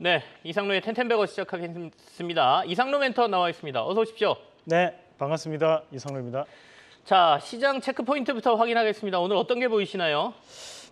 네, 이상로의 텐텐백어 시작하겠습니다. 이상로 멘토 나와 있습니다. 어서 오십시오. 네, 반갑습니다. 이상로입니다. 자, 시장 체크포인트부터 확인하겠습니다. 오늘 어떤 게 보이시나요?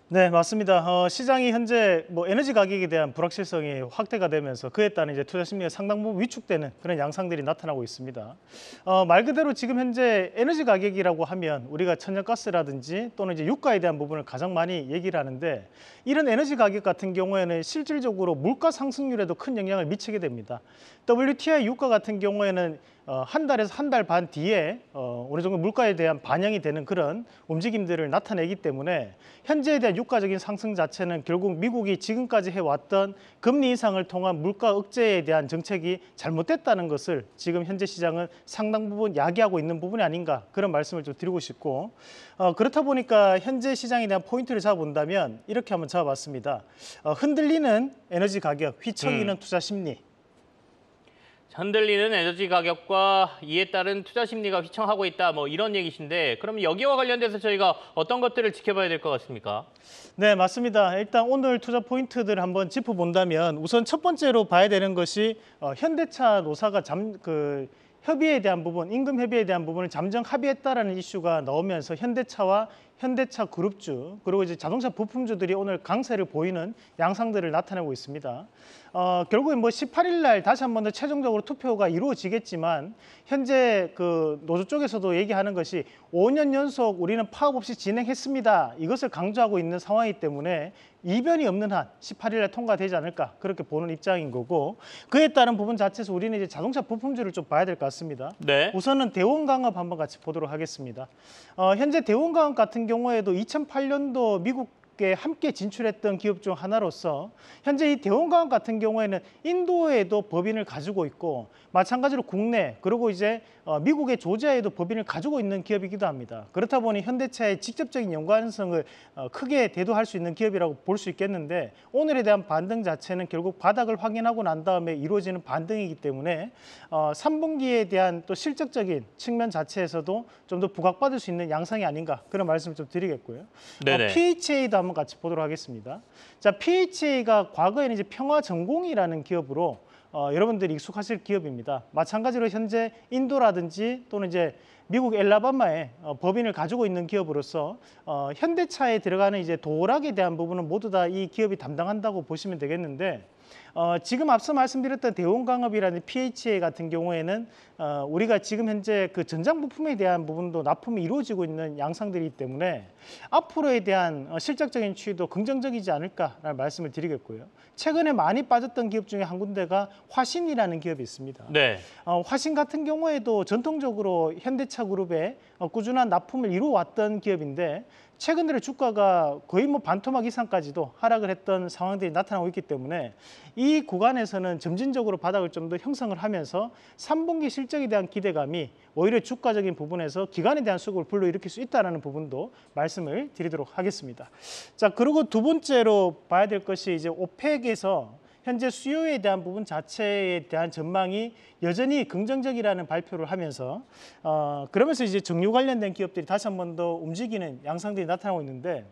네, 맞습니다. 어, 시장이 현재 뭐 에너지 가격에 대한 불확실성이 확대가 되면서 그에 따른 이제 투자 심리가 상당 부분 위축되는 그런 양상들이 나타나고 있습니다. 어, 말 그대로 지금 현재 에너지 가격이라고 하면 우리가 천연가스라든지 또는 이제 유가에 대한 부분을 가장 많이 얘기를 하는데 이런 에너지 가격 같은 경우에는 실질적으로 물가 상승률에도 큰 영향을 미치게 됩니다. WTI 유가 같은 경우에는 어, 한 달에서 한 달 반 뒤에 어, 어느 정도 물가에 대한 반영이 되는 그런 움직임들을 나타내기 때문에 현재에 대한 유가적인 상승 자체는 결국 미국이 지금까지 해왔던 금리 인상을 통한 물가 억제에 대한 정책이 잘못됐다는 것을 지금 현재 시장은 상당 부분 야기하고 있는 부분이 아닌가 그런 말씀을 좀 드리고 싶고 어 그렇다 보니까 현재 시장에 대한 포인트를 잡아본다면 이렇게 한번 잡아봤습니다. 어 흔들리는 에너지 가격, 휘청이는 음. 투자 심리 흔들리는 에너지 가격과 이에 따른 투자 심리가 휘청하고 있다 뭐 이런 얘기신데 그럼 여기와 관련돼서 저희가 어떤 것들을 지켜봐야 될 것 같습니까? 네 맞습니다. 일단 오늘 투자 포인트들 한번 짚어본다면 우선 첫 번째로 봐야 되는 것이 어, 현대차 노사가 잠 그 협의에 대한 부분, 임금 협의에 대한 부분을 잠정 합의했다라는 이슈가 나오면서 현대차와 현대차 그룹주 그리고 이제 자동차 부품주들이 오늘 강세를 보이는 양상들을 나타내고 있습니다. 어, 결국에뭐 18일 날 다시 한 번 더 최종적으로 투표가 이루어지겠지만 현재 그 노조 쪽에서도 얘기하는 것이 5년 연속 우리는 파업 없이 진행했습니다. 이것을 강조하고 있는 상황이기 때문에 이변이 없는 한 18일 날 통과되지 않을까 그렇게 보는 입장인 거고 그에 따른 부분 자체에서 우리는 이제 자동차 부품주를 좀 봐야 될 것 같습니다. 네. 우선은 대원 강업 한번 같이 보도록 하겠습니다. 어, 현재 대원 강업 같은 경우에도 2008년도 미국 기업에 함께 진출했던 기업 중 하나로서 현재 이 대원광학 같은 경우에는 인도에도 법인을 가지고 있고 마찬가지로 국내 그리고 이제 어, 미국의 조지아에도 법인을 가지고 있는 기업이기도 합니다. 그렇다 보니 현대차의 직접적인 연관성을 어, 크게 대두할 수 있는 기업이라고 볼 수 있겠는데 오늘에 대한 반등 자체는 결국 바닥을 확인하고 난 다음에 이루어지는 반등이기 때문에 3분기에 어, 대한 또 실적적인 측면 자체에서도 좀 더 부각받을 수 있는 양상이 아닌가 그런 말씀을 좀 드리겠고요. 네네. PHA도 한번 같이 보도록 하겠습니다. 자, PHA가 과거에는 이제 평화전공이라는 기업으로 어, 여러분들이 익숙하실 기업입니다. 마찬가지로 현재 인도라든지 또는 이제 미국 엘라바마에 어, 법인을 가지고 있는 기업으로서 어, 현대차에 들어가는 이제 도락에 대한 부분은 모두 다 이 기업이 담당한다고 보시면 되겠는데 어, 지금 앞서 말씀드렸던 대원광업이라는 PHA 같은 경우에는 어, 우리가 지금 현재 그 전장 부품에 대한 부분도 납품이 이루어지고 있는 양상들이기 때문에 앞으로에 대한 어, 실적적인 추이도 긍정적이지 않을까라는 말씀을 드리겠고요. 최근에 많이 빠졌던 기업 중에 한 군데가 화신이라는 기업이 있습니다. 네. 어, 화신 같은 경우에도 전통적으로 현대차 그룹에 어, 꾸준한 납품을 이루어왔던 기업인데 최근 들어 주가가 거의 뭐 반토막 이상까지도 하락을 했던 상황들이 나타나고 있기 때문에 이 구간에서는 점진적으로 바닥을 좀 더 형성을 하면서 3분기 실적에 대한 기대감이 오히려 주가적인 부분에서 기간에 대한 수급을 불러일으킬 수 있다는 부분도 말씀을 드리도록 하겠습니다. 자, 그리고 두 번째로 봐야 될 것이 이제 오펙에서 현재 수요에 대한 부분 자체에 대한 전망이 여전히 긍정적이라는 발표를 하면서 어, 그러면서 이제 정유 관련된 기업들이 다시 한 번 더 움직이는 양상들이 나타나고 있는데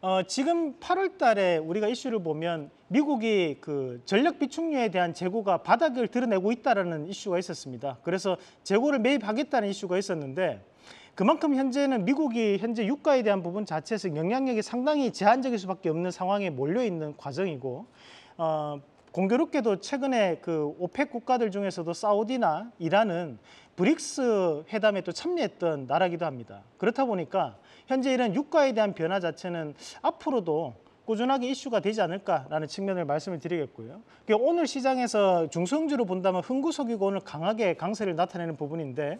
어, 지금 8월 달에 우리가 이슈를 보면 미국이 그 전력 비축유에 대한 재고가 바닥을 드러내고 있다는 이슈가 있었습니다. 그래서 재고를 매입하겠다는 이슈가 있었는데 그만큼 현재는 미국이 현재 유가에 대한 부분 자체에서 영향력이 상당히 제한적일 수밖에 없는 상황에 몰려 있는 과정이고 어, 공교롭게도 최근에 그 오펙 국가들 중에서도 사우디나 이란은 브릭스 회담에 또 참여했던 나라기도 합니다. 그렇다 보니까 현재 이런 유가에 대한 변화 자체는 앞으로도 꾸준하게 이슈가 되지 않을까라는 측면을 말씀을 드리겠고요. 오늘 시장에서 중성주로 본다면 흥구석이고 오늘 강하게 강세를 나타내는 부분인데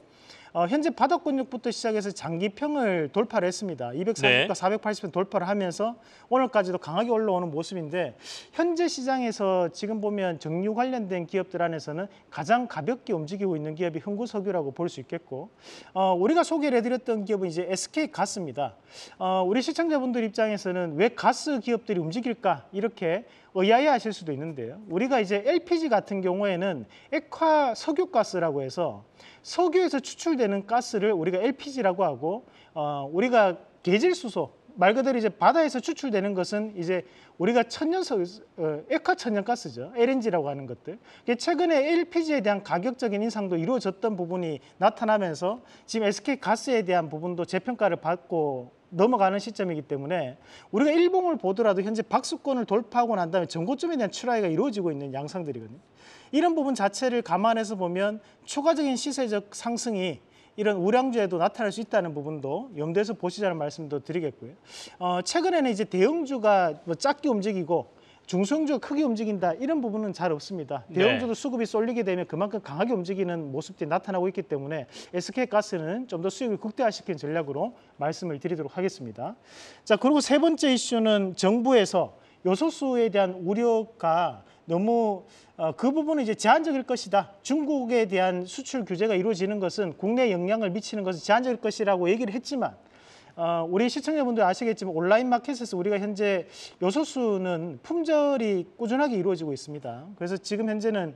어, 현재 바닥 근육부터 시작해서 장기평을 돌파를 했습니다. 240과 네. 480선 돌파를 하면서 오늘까지도 강하게 올라오는 모습인데 현재 시장에서 지금 보면 정유 관련된 기업들 안에서는 가장 가볍게 움직이고 있는 기업이 흥구석유라고 볼 수 있겠고 어, 우리가 소개를 해드렸던 기업은 이제 SK 가스입니다. 어, 우리 시청자분들 입장에서는 왜 가스 기업들이 움직일까 이렇게 의아해하실 수도 있는데요. 우리가 이제 LPG 같은 경우에는 액화 석유가스라고 해서 석유에서 추출된 배출되는 가스를 우리가 LPG라고 하고 어, 우리가 계질수소 말 그대로 이제 바다에서 추출되는 것은 이제 우리가 천연석 어, 액화 천연 가스죠 LNG라고 하는 것들. 최근에 LPG에 대한 가격적인 인상도 이루어졌던 부분이 나타나면서 지금 SK 가스에 대한 부분도 재평가를 받고 넘어가는 시점이기 때문에 우리가 일봉을 보더라도 현재 박수권을 돌파하고 난 다음에 전고점에 대한 출하가 이루어지고 있는 양상들이거든요. 이런 부분 자체를 감안해서 보면 추가적인 시세적 상승이 이런 우량주에도 나타날 수 있다는 부분도 염두에서 보시자는 말씀도 드리겠고요. 어, 최근에는 이제 대형주가 뭐 작게 움직이고 중성주가 크게 움직인다 이런 부분은 잘 없습니다. 네. 대형주도 네. 수급이 쏠리게 되면 그만큼 강하게 움직이는 모습들이 나타나고 있기 때문에 SK가스는 좀 더 수익을 극대화시킨 전략으로 말씀을 드리도록 하겠습니다. 자 그리고 세 번째 이슈는 정부에서 요소수에 대한 우려가 너무 어, 그 부분은 이제 제한적일 것이다. 중국에 대한 수출 규제가 이루어지는 것은 국내에 영향을 미치는 것은 제한적일 것이라고 얘기를 했지만 어, 우리 시청자분들 아시겠지만 온라인 마켓에서 우리가 현재 요소수는 품절이 꾸준하게 이루어지고 있습니다. 그래서 지금 현재는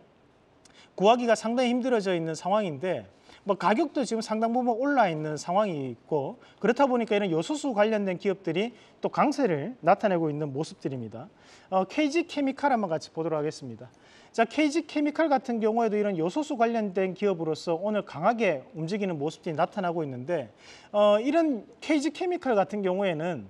구하기가 상당히 힘들어져 있는 상황인데 뭐 가격도 지금 상당 부분 올라 있는 상황이 있고 그렇다 보니까 이런 요소수 관련된 기업들이 또 강세를 나타내고 있는 모습들입니다. 어, KG 케미칼 한번 같이 보도록 하겠습니다. 자, KG 케미칼 같은 경우에도 이런 요소수 관련된 기업으로서 오늘 강하게 움직이는 모습들이 나타나고 있는데 어, 이런 KG 케미칼 같은 경우에는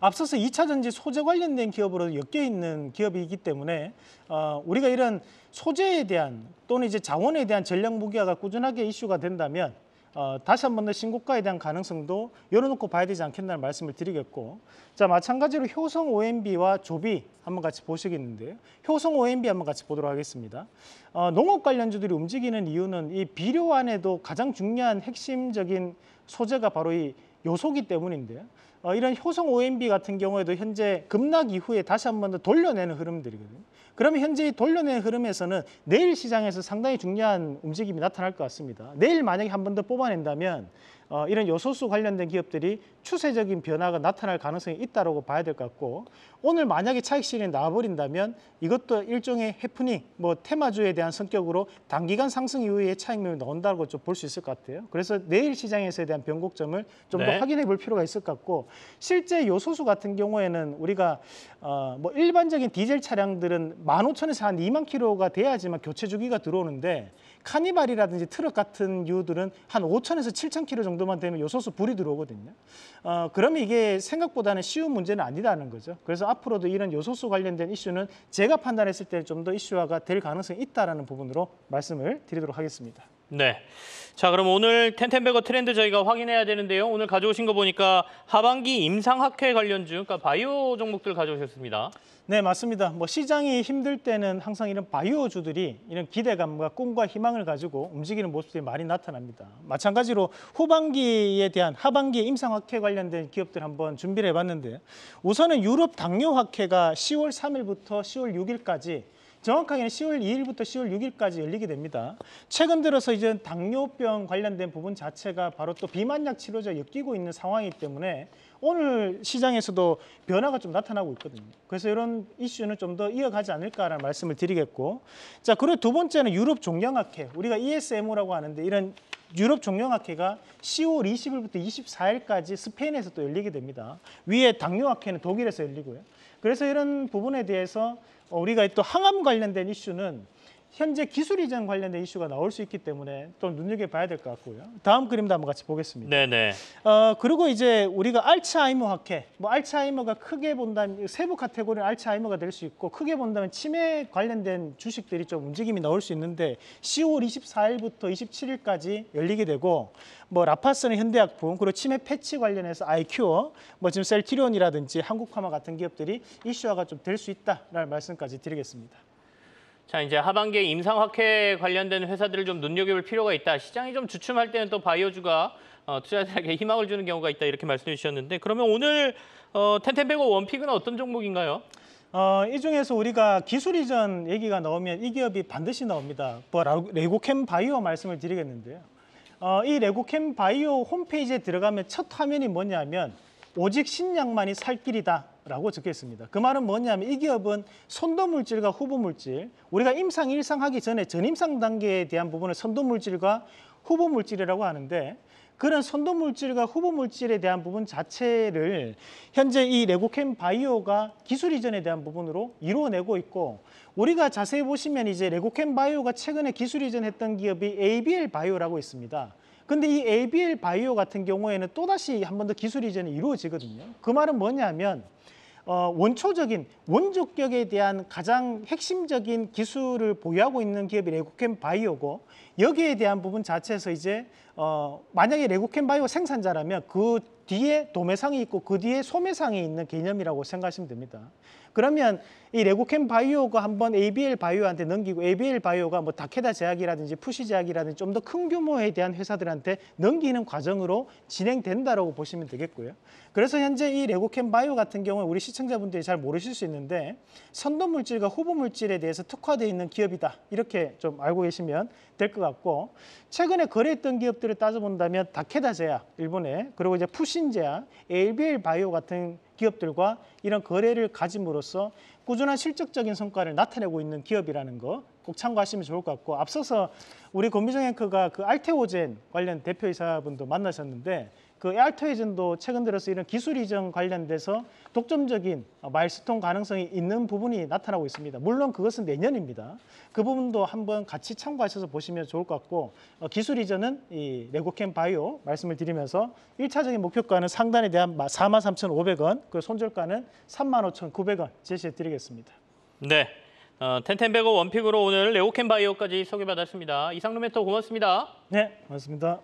앞서서 2차전지 소재 관련된 기업으로 엮여 있는 기업이기 때문에 어, 우리가 이런 소재에 대한 또는 이제 자원에 대한 전략 무기화가 꾸준하게 이슈가 된다면 어, 다시 한 번 더 신고가에 대한 가능성도 열어놓고 봐야 되지 않겠나는 말씀을 드리겠고 자 마찬가지로 효성 OMB와 조비 한번 같이 보시겠는데요. 효성 OMB 한번 같이 보도록 하겠습니다. 어, 농업 관련주들이 움직이는 이유는 이 비료 안에도 가장 중요한 핵심적인 소재가 바로 이 요소기 때문인데 요 어, 이런 효성 OMB 같은 경우에도 현재 급락 이후에 다시 한 번 더 돌려내는 흐름들이거든요. 그러면 현재 돌려내는 흐름에서는 내일 시장에서 상당히 중요한 움직임이 나타날 것 같습니다. 내일 만약에 한 번 더 뽑아낸다면 어, 이런 요소수 관련된 기업들이 추세적인 변화가 나타날 가능성이 있다고 봐야 될 것 같고 오늘 만약에 차익 실현이 나와버린다면 이것도 일종의 해프닝, 뭐 테마주에 대한 성격으로 단기간 상승 이후에 차익률이 나온다고 좀 볼 수 있을 것 같아요. 그래서 내일 시장에서에 대한 변곡점을 좀더 네. 확인해 볼 필요가 있을 것 같고 실제 요소수 같은 경우에는 우리가 어, 뭐 일반적인 디젤 차량들은 만 오천 에서한 2만 킬로가 돼야지만 교체 주기가 들어오는데 카니발이라든지 트럭 같은 유들은 한 5천에서 7천 킬로 정도만 되면 요소수 불이 들어오거든요. 어, 그러 이게 생각보다는 쉬운 문제는 아니다는 거죠. 그래서 앞으로도 이런 요소수 관련된 이슈는 제가 판단했을 때 좀 더 이슈화가 될 가능성이 있다는 부분으로 말씀을 드리도록 하겠습니다. 네. 자, 그럼 오늘 텐텐베거 트렌드 저희가 확인해야 되는데요. 오늘 가져오신 거 보니까 하반기 임상학회 관련주, 그러니까 바이오 종목들 가져오셨습니다. 네, 맞습니다. 뭐 시장이 힘들 때는 항상 이런 바이오주들이 이런 기대감과 꿈과 희망을 가지고 움직이는 모습들이 많이 나타납니다. 마찬가지로 후반기에 대한 하반기 임상학회 관련된 기업들 한번 준비를 해봤는데 우선은 유럽 당뇨학회가 10월 3일부터 10월 6일까지 정확하게는 10월 2일부터 10월 6일까지 열리게 됩니다. 최근 들어서 이제 당뇨병 관련된 부분 자체가 바로 또 비만약 치료제 엮이고 있는 상황이기 때문에 오늘 시장에서도 변화가 좀 나타나고 있거든요. 그래서 이런 이슈는 좀 더 이어가지 않을까라는 말씀을 드리겠고 자 그리고 두 번째는 유럽 종양학회 우리가 ESMO라고 하는데 이런 유럽 종영학회가 10월 20일부터 24일까지 스페인에서 또 열리게 됩니다. 위에 당뇨학회는 독일에서 열리고요. 그래서 이런 부분에 대해서 우리가 또 항암 관련된 이슈는 현재 기술 이전 관련된 이슈가 나올 수 있기 때문에 좀 눈여겨봐야 될 것 같고요. 다음 그림도 한번 같이 보겠습니다. 네네. 네. 어, 그리고 이제 우리가 알츠하이머 학회, 뭐 알츠하이머가 크게 본다면 세부 카테고리는 알츠하이머가 될 수 있고 크게 본다면 치매 관련된 주식들이 좀 움직임이 나올 수 있는데 10월 24일부터 27일까지 열리게 되고 뭐 라파스는 현대약품 그리고 치매 패치 관련해서 아이큐어 뭐 지금 셀티리온이라든지 한국화마 같은 기업들이 이슈화가 좀 될 수 있다라는 말씀까지 드리겠습니다. 자 이제 하반기에 임상학회 관련된 회사들을 좀 눈여겨볼 필요가 있다. 시장이 좀 주춤할 때는 또 바이오주가 어, 투자자에게 희망을 주는 경우가 있다 이렇게 말씀해 주셨는데 그러면 오늘 어, 텐텐백고 원픽은 어떤 종목인가요? 어, 이 중에서 우리가 기술 이전 얘기가 나오면 이 기업이 반드시 나옵니다. 뭐 레고캠 바이오 말씀을 드리겠는데요. 어, 이 레고캠 바이오 홈페이지에 들어가면 첫 화면이 뭐냐면 오직 신약만이 살 길이다 라고 적혀 있습니다. 그 말은 뭐냐면 이 기업은 선도 물질과 후보 물질, 우리가 임상 일상하기 전에 전임상 단계에 대한 부분을 선도 물질과 후보 물질이라고 하는데 그런 선도 물질과 후보 물질에 대한 부분 자체를 현재 이 레고캠 바이오가 기술 이전에 대한 부분으로 이루어내고 있고 우리가 자세히 보시면 이제 레고캠 바이오가 최근에 기술 이전했던 기업이 ABL 바이오라고 있습니다. 근데 이 ABL 바이오 같은 경우에는 또다시 한 번 더 기술 이전이 이루어지거든요. 그 말은 뭐냐면 어, 원초적인 원조격에 대한 가장 핵심적인 기술을 보유하고 있는 기업이 레고캠 바이오고 여기에 대한 부분 자체에서 이제 어, 만약에 레고캠 바이오 생산자라면 그 뒤에 도매상이 있고 그 뒤에 소매상이 있는 개념이라고 생각하시면 됩니다. 그러면 이 레고캠 바이오가 한번 ABL 바이오한테 넘기고 ABL 바이오가 뭐 다케다 제약이라든지 푸시 제약이라든지 좀 더 큰 규모에 대한 회사들한테 넘기는 과정으로 진행된다라고 보시면 되겠고요. 그래서 현재 이 레고캠 바이오 같은 경우는 우리 시청자분들이 잘 모르실 수 있는데 선도 물질과 후보 물질에 대해서 특화되어 있는 기업이다. 이렇게 좀 알고 계시면 될 것 같고 최근에 거래했던 기업들을 따져본다면 다케다 제약, 일본에 그리고 이제 푸신 제약, ABL 바이오 같은 기업들과 이런 거래를 가짐으로써 꾸준한 실적적인 성과를 나타내고 있는 기업이라는 거 꼭 참고하시면 좋을 것 같고 앞서서 우리 권미정 앵커가 그 알테오젠 관련 대표이사분도 만나셨는데 그 에알토이즌도 최근 들어서 이런 기술 이전 관련돼서 독점적인 마일스톤 가능성이 있는 부분이 나타나고 있습니다. 물론 그것은 내년입니다. 그 부분도 한번 같이 참고하셔서 보시면 좋을 것 같고 어, 기술 이전은 이 레고캠 바이오 말씀을 드리면서 1차적인 목표가는 상단에 대한 43,500원, 그 손절가는 35,900원 제시해 드리겠습니다. 네. 어, 텐텐베거 원픽으로 오늘 레고캠 바이오까지 소개받았습니다. 이상루 멘토 고맙습니다. 네, 고맙습니다.